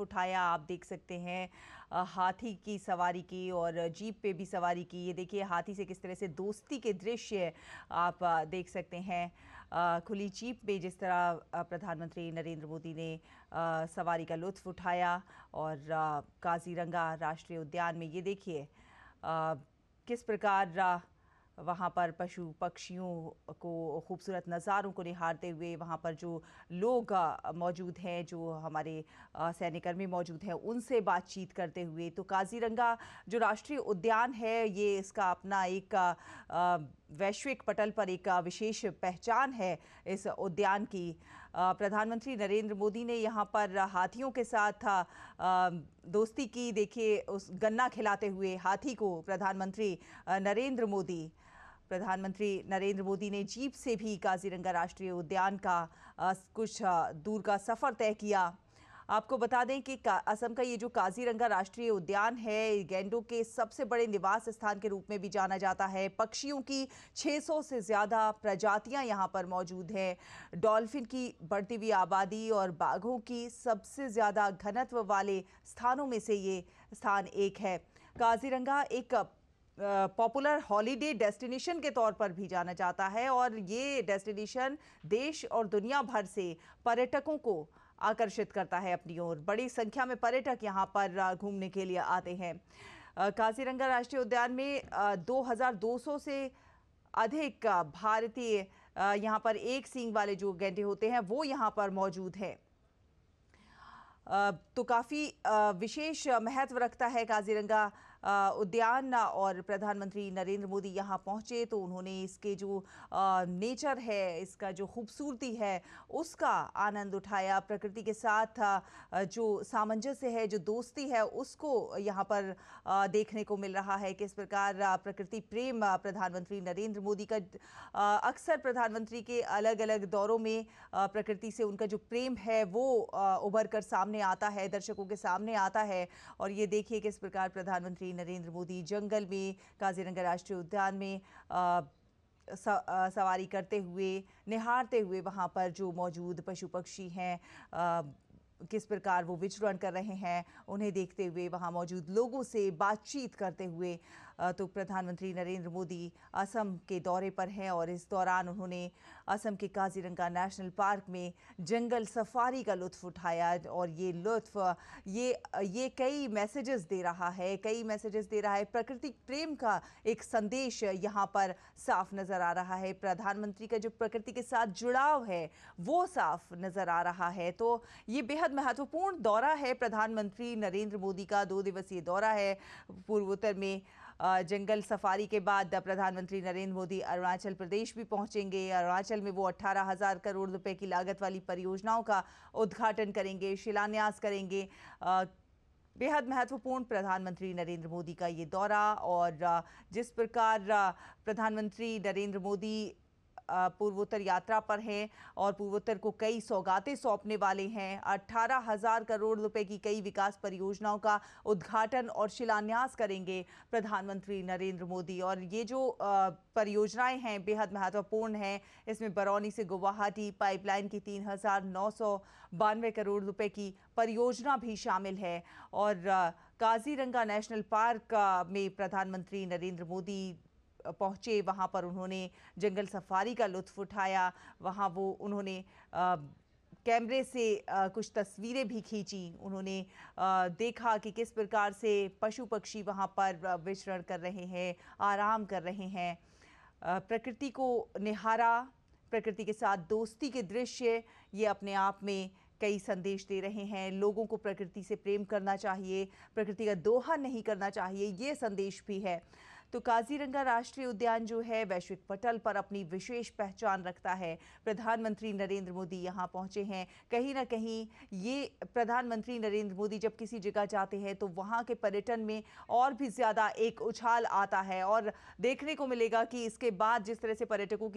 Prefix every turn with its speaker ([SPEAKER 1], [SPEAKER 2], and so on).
[SPEAKER 1] उठाया आप देख सकते हैं हाथी की सवारी की और जीप पे भी सवारी की ये देखिए हाथी से किस तरह से दोस्ती के दृश्य आप देख सकते हैं खुली जीप पे जिस तरह प्रधानमंत्री नरेंद्र मोदी ने सवारी का लुत्फ उठाया और काजीरंगा राष्ट्रीय उद्यान में ये देखिए किस प्रकार वहाँ पर पशु पक्षियों को खूबसूरत नज़ारों को निहारते हुए वहाँ पर जो लोग मौजूद हैं जो हमारे सैन्यकर्मी मौजूद हैं उनसे बातचीत करते हुए तो काजीरंगा जो राष्ट्रीय उद्यान है ये इसका अपना एक वैश्विक पटल पर एक विशेष पहचान है इस उद्यान की प्रधानमंत्री नरेंद्र मोदी ने यहाँ पर हाथियों के साथ दोस्ती की देखिए उस गन्ना खिलाते हुए हाथी को प्रधानमंत्री नरेंद्र मोदी प्रधानमंत्री नरेंद्र मोदी ने जीप से भी काजीरंगा राष्ट्रीय उद्यान का कुछ दूर का सफ़र तय किया आपको बता दें कि असम का ये जो काजीरंगा राष्ट्रीय उद्यान है गेंडों के सबसे बड़े निवास स्थान के रूप में भी जाना जाता है पक्षियों की 600 से ज़्यादा प्रजातियां यहाँ पर मौजूद हैं डॉल्फिन की बढ़ती हुई आबादी और बाघों की सबसे ज़्यादा घनत्व वाले स्थानों में से ये स्थान एक है काजीरंगा एक पॉपुलर हॉलीडे डेस्टिनेशन के तौर पर भी जाना जाता है और ये डेस्टिनेशन देश और दुनिया भर से पर्यटकों को आकर्षित करता है अपनी ओर बड़ी संख्या में पर्यटक यहाँ पर घूमने के लिए आते हैं काजीरंगा राष्ट्रीय उद्यान में 2200 से अधिक भारतीय यहाँ पर एक सींग वाले जो गेंडे होते हैं वो यहाँ पर मौजूद हैं तो काफ़ी विशेष महत्व रखता है काजीरंगा उद्यान और प्रधानमंत्री नरेंद्र मोदी यहाँ पहुँचे तो उन्होंने इसके जो नेचर है इसका जो खूबसूरती है उसका आनंद उठाया प्रकृति के साथ जो सामंजस्य है जो दोस्ती है उसको यहाँ पर देखने को मिल रहा है किस प्रकार प्रकृति प्रेम प्रधानमंत्री नरेंद्र मोदी का अक्सर प्रधानमंत्री के अलग अलग दौरों में प्रकृति से उनका जो प्रेम है वो उभर कर सामने आता है दर्शकों के सामने आता है और ये देखिए किस प्रकार प्रधानमंत्री प्रधानमंत्री नरेंद्र मोदी जंगल में काजीरंगा राष्ट्रीय उद्यान में आ, सवारी करते हुए निहारते हुए वहाँ पर जो मौजूद पशु पक्षी हैं किस प्रकार वो विचरण कर रहे हैं उन्हें देखते हुए वहाँ मौजूद लोगों से बातचीत करते हुए तो प्रधानमंत्री नरेंद्र मोदी असम के दौरे पर हैं और इस दौरान उन्होंने असम के काजीरंगा नेशनल पार्क में जंगल सफारी का लुत्फ उठाया और ये लुत्फ ये ये कई मैसेजेस दे रहा है कई मैसेजेस दे रहा है प्रकृति प्रेम का एक संदेश यहाँ पर साफ नज़र आ रहा है प्रधानमंत्री का जो प्रकृति के साथ जुड़ाव है वो साफ नज़र आ रहा है तो ये बेहद महत्वपूर्ण दौरा है प्रधानमंत्री नरेंद्र मोदी का दो दिवसीय दौरा है पूर्वोत्तर में जंगल सफारी के बाद प्रधानमंत्री नरेंद्र मोदी अरुणाचल प्रदेश भी पहुंचेंगे अरुणाचल में वो अट्ठारह हज़ार करोड़ रुपए की लागत वाली परियोजनाओं का उद्घाटन करेंगे शिलान्यास करेंगे बेहद महत्वपूर्ण प्रधानमंत्री नरेंद्र मोदी का ये दौरा और जिस प्रकार प्रधानमंत्री नरेंद्र मोदी पूर्वोत्तर यात्रा पर हैं और पूर्वोत्तर को कई सौगातें सौंपने वाले हैं अट्ठारह हज़ार करोड़ रुपए की कई विकास परियोजनाओं का उद्घाटन और शिलान्यास करेंगे प्रधानमंत्री नरेंद्र मोदी और ये जो परियोजनाएं हैं बेहद महत्वपूर्ण हैं इसमें बरौनी से गुवाहाटी पाइपलाइन की तीन हज़ार नौ सौ बानवे करोड़ रुपए की परियोजना भी शामिल है और काजीरंगा नेशनल पार्क में प्रधानमंत्री नरेंद्र मोदी पहुँचे वहाँ पर उन्होंने जंगल सफारी का लुत्फ उठाया वहाँ वो उन्होंने कैमरे से कुछ तस्वीरें भी खींची उन्होंने देखा कि किस प्रकार से पशु पक्षी वहाँ पर विचरण कर रहे हैं आराम कर रहे हैं प्रकृति को निहारा प्रकृति के साथ दोस्ती के दृश्य ये अपने आप में कई संदेश दे रहे हैं लोगों को प्रकृति से प्रेम करना चाहिए प्रकृति का दोहा नहीं करना चाहिए ये संदेश भी है तो काजीरंगा राष्ट्रीय उद्यान जो है वैश्विक पटल पर अपनी विशेष पहचान रखता है प्रधानमंत्री नरेंद्र मोदी यहाँ पहुंचे हैं कहीं ना कहीं ये प्रधानमंत्री नरेंद्र मोदी जब किसी जगह जाते हैं तो वहाँ के पर्यटन में और भी ज़्यादा एक उछाल आता है और देखने को मिलेगा कि इसके बाद जिस तरह से पर्यटकों की